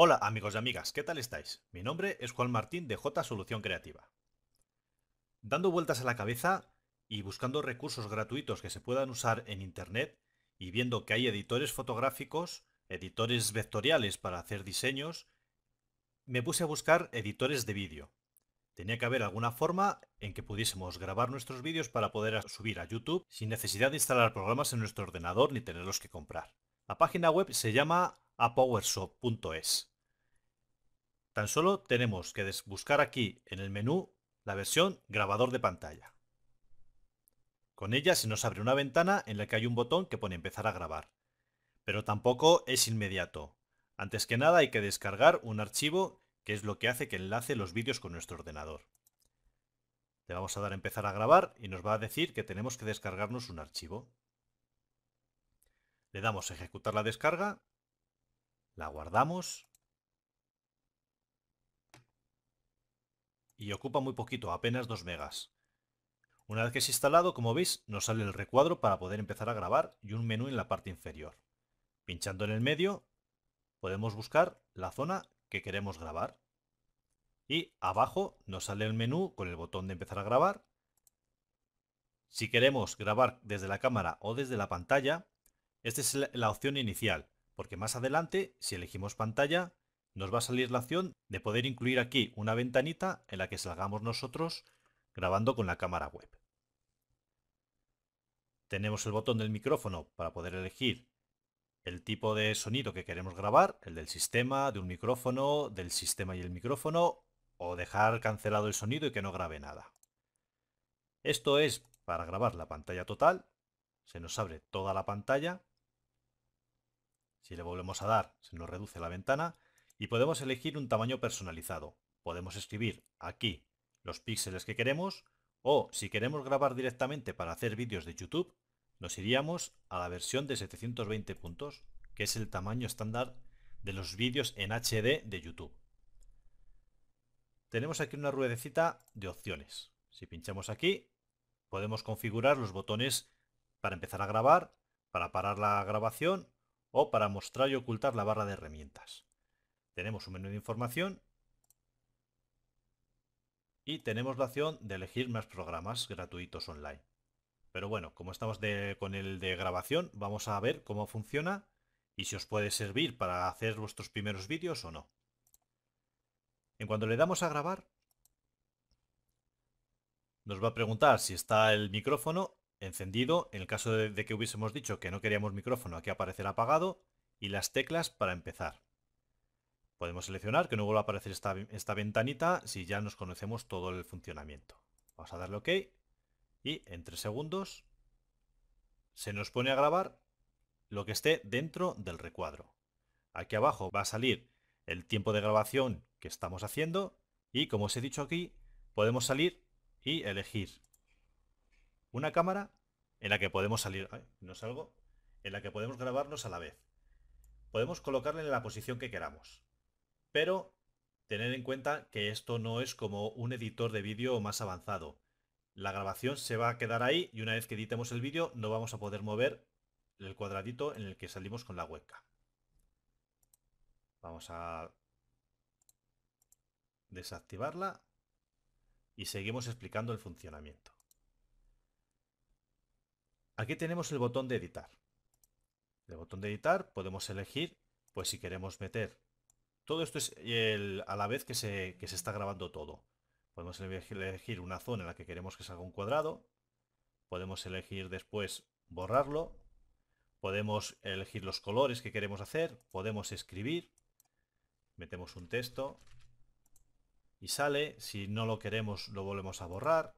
Hola amigos y amigas, ¿qué tal estáis? Mi nombre es Juan Martín de J Solución Creativa. Dando vueltas a la cabeza y buscando recursos gratuitos que se puedan usar en Internet y viendo que hay editores fotográficos, editores vectoriales para hacer diseños, me puse a buscar editores de vídeo. Tenía que haber alguna forma en que pudiésemos grabar nuestros vídeos para poder subir a YouTube sin necesidad de instalar programas en nuestro ordenador ni tenerlos que comprar. La página web se llama apowershop.es. Tan solo tenemos que buscar aquí en el menú la versión grabador de pantalla. Con ella se nos abre una ventana en la que hay un botón que pone empezar a grabar. Pero tampoco es inmediato. Antes que nada hay que descargar un archivo que es lo que hace que enlace los vídeos con nuestro ordenador. Le vamos a dar empezar a grabar y nos va a decir que tenemos que descargarnos un archivo. Le damos a ejecutar la descarga, la guardamos y ocupa muy poquito, apenas 2 megas. Una vez que es instalado, como veis, nos sale el recuadro para poder empezar a grabar y un menú en la parte inferior. Pinchando en el medio, podemos buscar la zona que queremos grabar. Y abajo nos sale el menú con el botón de empezar a grabar. Si queremos grabar desde la cámara o desde la pantalla, esta es la opción inicial, porque más adelante, si elegimos pantalla, nos va a salir la opción de poder incluir aquí una ventanita en la que salgamos nosotros grabando con la cámara web. Tenemos el botón del micrófono para poder elegir el tipo de sonido que queremos grabar, el del sistema, de un micrófono, del sistema y el micrófono, o dejar cancelado el sonido y que no grabe nada. Esto es para grabar la pantalla total. Se nos abre toda la pantalla. Si le volvemos a dar, se nos reduce la ventana y podemos elegir un tamaño personalizado. Podemos escribir aquí los píxeles que queremos o si queremos grabar directamente para hacer vídeos de YouTube, nos iríamos a la versión de 720 puntos, que es el tamaño estándar de los vídeos en HD de YouTube. Tenemos aquí una ruedecita de opciones. Si pinchamos aquí, podemos configurar los botones para empezar a grabar, para parar la grabación o para mostrar y ocultar la barra de herramientas. Tenemos un menú de información y tenemos la opción de elegir más programas gratuitos online. Pero bueno, como estamos con el de grabación, vamos a ver cómo funciona y si os puede servir para hacer vuestros primeros vídeos o no. En cuanto le damos a grabar, nos va a preguntar si está el micrófono encendido, en el caso de, de que hubiésemos dicho que no queríamos micrófono, aquí aparecerá apagado, y las teclas para empezar. Podemos seleccionar que no vuelva a aparecer esta, ventanita si ya nos conocemos todo el funcionamiento. Vamos a darle OK y en 3 segundos se nos pone a grabar lo que esté dentro del recuadro. Aquí abajo va a salir el tiempo de grabación que estamos haciendo y como os he dicho aquí, podemos salir y elegir una cámara en la que podemos salir, no salgo, en la que podemos grabarnos a la vez. Podemos colocarla en la posición que queramos. Pero tener en cuenta que esto no es como un editor de vídeo más avanzado. La grabación se va a quedar ahí y una vez que editemos el vídeo no vamos a poder mover el cuadradito en el que salimos con la hueca. Vamos a desactivarla y seguimos explicando el funcionamiento. Aquí tenemos el botón de editar. El botón de editar podemos elegir pues si queremos meter todo esto es a la vez que se, que se está grabando todo. Podemos elegir una zona en la que queremos que salga un cuadrado. Podemos elegir después borrarlo. Podemos elegir los colores que queremos hacer. Podemos escribir. Metemos un texto. Y sale. Si no lo queremos lo volvemos a borrar.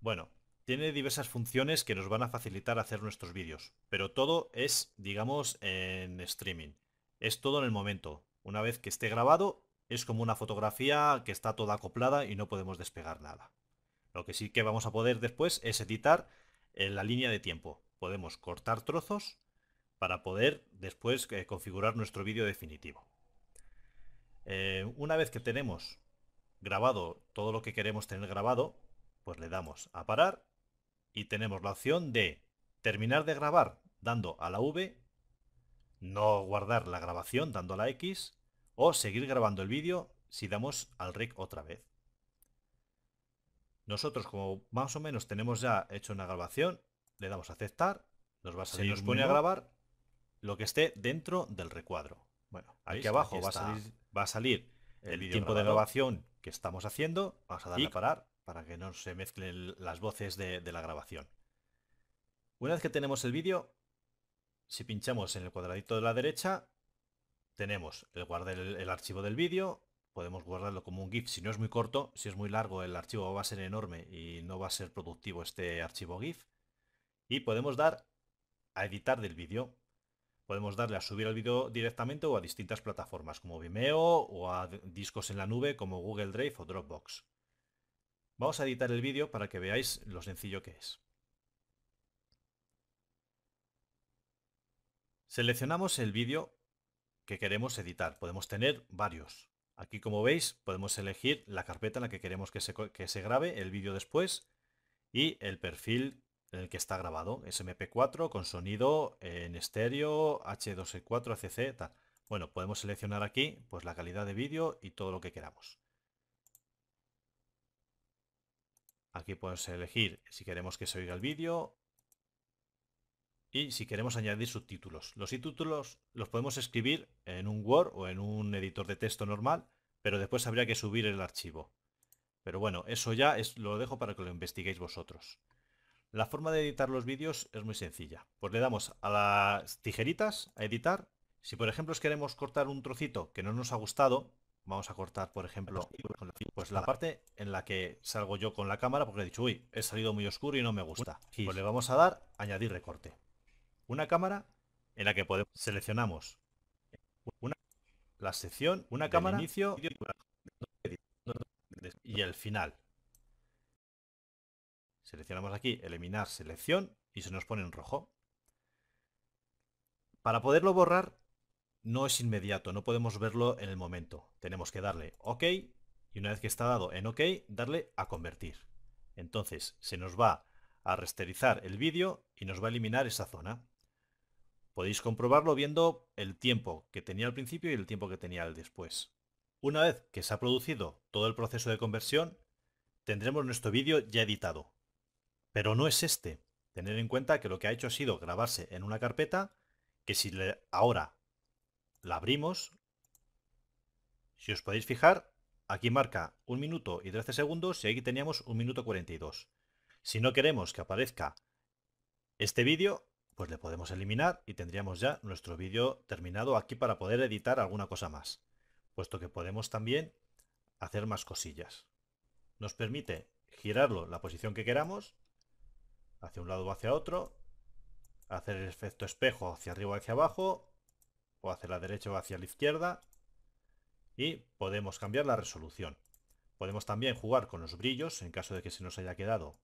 Bueno, tiene diversas funciones que nos van a facilitar hacer nuestros vídeos. Pero todo es, digamos, en streaming. Es todo en el momento. Una vez que esté grabado, es como una fotografía que está toda acoplada y no podemos despegar nada. Lo que sí que vamos a poder después es editar en eh, la línea de tiempo. Podemos cortar trozos para poder después eh, configurar nuestro vídeo definitivo. Eh, una vez que tenemos grabado todo lo que queremos tener grabado, pues le damos a parar y tenemos la opción de terminar de grabar dando a la V, no guardar la grabación dando a la X o seguir grabando el vídeo si damos al rec otra vez. Nosotros como más o menos tenemos ya hecho una grabación, le damos a aceptar, nos va a salir Se nos pone a grabar lo que esté dentro del recuadro. Bueno, aquí abajo va, a salir, el, tiempo de grabación que estamos haciendo. Vamos a darle a parar para que no se mezclen las voces de la grabación. Una vez que tenemos el vídeo, si pinchamos en el cuadradito de la derecha, tenemos el guardar el, archivo del vídeo, podemos guardarlo como un GIF si no es muy corto, si es muy largo el archivo va a ser enorme y no va a ser productivo este archivo GIF. Y podemos dar a editar del vídeo. Podemos darle a subir el vídeo directamente o a distintas plataformas como Vimeo o a discos en la nube como Google Drive o Dropbox. Vamos a editar el vídeo para que veáis lo sencillo que es. Seleccionamos el vídeo que queremos editar. Podemos tener varios. Aquí, como veis, podemos elegir la carpeta en la que queremos que se, grabe el vídeo después y el perfil en el que está grabado. SMP4 con sonido en estéreo, H264, 4 e tal. Bueno, podemos seleccionar aquí pues, la calidad de vídeo y todo lo que queramos. Aquí podemos elegir si queremos que se oiga el vídeo y si queremos añadir subtítulos. Los subtítulos los podemos escribir en un Word o en un editor de texto normal, pero después habría que subir el archivo. Pero bueno, eso ya es, lo dejo para que lo investiguéis vosotros. La forma de editar los vídeos es muy sencilla. Pues le damos a las tijeritas, a editar. Si por ejemplo queremos cortar un trocito que no nos ha gustado, vamos a cortar por ejemplo pues la parte en la que salgo yo con la cámara porque he dicho, uy, he salido muy oscuro y no me gusta. Pues le vamos a dar añadir recorte una cámara en la que podemos seleccionamos una, la sección, una cámara, inicio y el final. Seleccionamos aquí eliminar selección y se nos pone en rojo. Para poderlo borrar no es inmediato, no podemos verlo en el momento. Tenemos que darle OK y una vez que está dado en OK, darle a convertir. Entonces se nos va a rasterizar el vídeo y nos va a eliminar esa zona. Podéis comprobarlo viendo el tiempo que tenía al principio y el tiempo que tenía al después. Una vez que se ha producido todo el proceso de conversión, tendremos nuestro vídeo ya editado. Pero no es este. Tener en cuenta que lo que ha hecho ha sido grabarse en una carpeta que si le, ahora la abrimos, si os podéis fijar, aquí marca 1 minuto y 13 segundos y aquí teníamos 1 minuto 42. Si no queremos que aparezca este vídeo, pues le podemos eliminar y tendríamos ya nuestro vídeo terminado aquí para poder editar alguna cosa más, puesto que podemos también hacer más cosillas. Nos permite girarlo la posición que queramos, hacia un lado o hacia otro, hacer el efecto espejo hacia arriba o hacia abajo, o hacia la derecha o hacia la izquierda, y podemos cambiar la resolución. Podemos también jugar con los brillos, en caso de que se nos haya quedado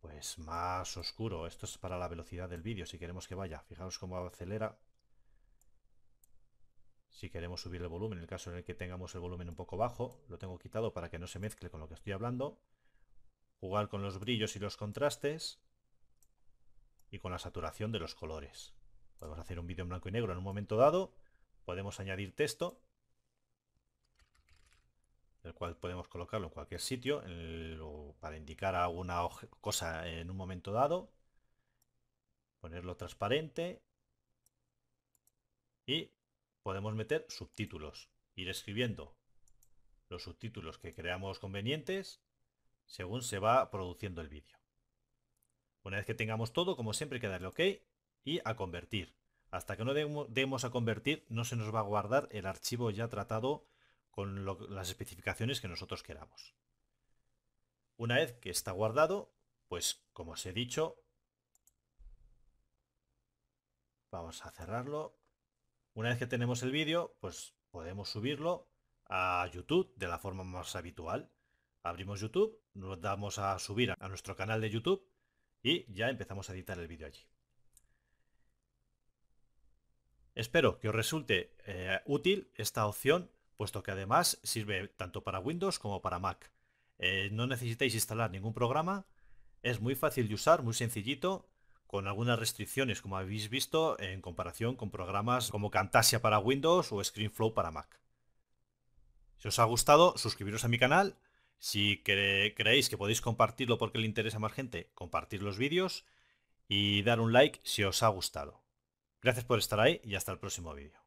pues más oscuro. Esto es para la velocidad del vídeo, si queremos que vaya. Fijaros cómo acelera. Si queremos subir el volumen, en el caso en el que tengamos el volumen un poco bajo, lo tengo quitado para que no se mezcle con lo que estoy hablando. Jugar con los brillos y los contrastes. Y con la saturación de los colores. Podemos hacer un vídeo en blanco y negro en un momento dado. Podemos añadir texto el cual podemos colocarlo en cualquier sitio para indicar alguna cosa en un momento dado, ponerlo transparente y podemos meter subtítulos, ir escribiendo los subtítulos que creamos convenientes según se va produciendo el vídeo. Una vez que tengamos todo, como siempre, hay que darle OK y a convertir. Hasta que no demos a convertir, no se nos va a guardar el archivo ya tratado con las especificaciones que nosotros queramos. Una vez que está guardado, pues como os he dicho, vamos a cerrarlo. Una vez que tenemos el vídeo, pues podemos subirlo a YouTube de la forma más habitual. Abrimos YouTube, nos damos a subir a nuestro canal de YouTube y ya empezamos a editar el vídeo allí. Espero que os resulte eh, útil esta opción puesto que además sirve tanto para Windows como para Mac. Eh, no necesitáis instalar ningún programa, es muy fácil de usar, muy sencillito, con algunas restricciones como habéis visto en comparación con programas como Camtasia para Windows o ScreenFlow para Mac. Si os ha gustado, suscribiros a mi canal. Si creéis que podéis compartirlo porque le interesa a más gente, compartir los vídeos y dar un like si os ha gustado. Gracias por estar ahí y hasta el próximo vídeo.